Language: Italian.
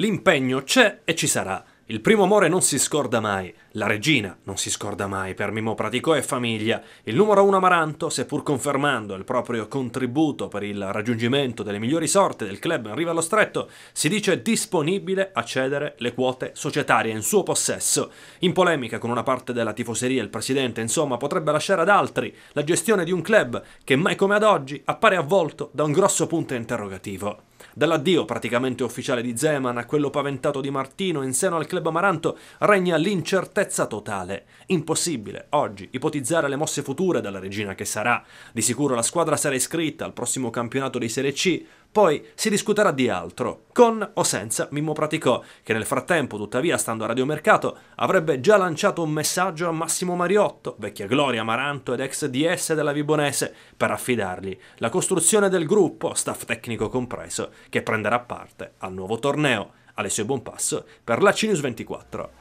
L'impegno c'è e ci sarà. Il primo amore non si scorda mai, la regina non si scorda mai per Mimo Praticò e famiglia. Il numero uno Amaranto, seppur confermando il proprio contributo per il raggiungimento delle migliori sorte del club in riva allo stretto, si dice disponibile a cedere le quote societarie in suo possesso. In polemica con una parte della tifoseria, il presidente, insomma, potrebbe lasciare ad altri la gestione di un club che mai come ad oggi appare avvolto da un grosso punto interrogativo. Dall'addio praticamente ufficiale di Zeman a quello paventato di Martino in seno al club Amaranto regna l'incertezza totale. Impossibile oggi ipotizzare le mosse future dalla regina che sarà. Di sicuro la squadra sarà iscritta al prossimo campionato di Serie C, poi si discuterà di altro, con o senza Mimmo Praticò, che nel frattempo, tuttavia, stando a Radiomercato, avrebbe già lanciato un messaggio a Massimo Mariotto, vecchia gloria Maranto ed ex DS della Vibonese, per affidargli la costruzione del gruppo, staff tecnico compreso, che prenderà parte al nuovo torneo. Alessio Buonpasso per la CNews 24.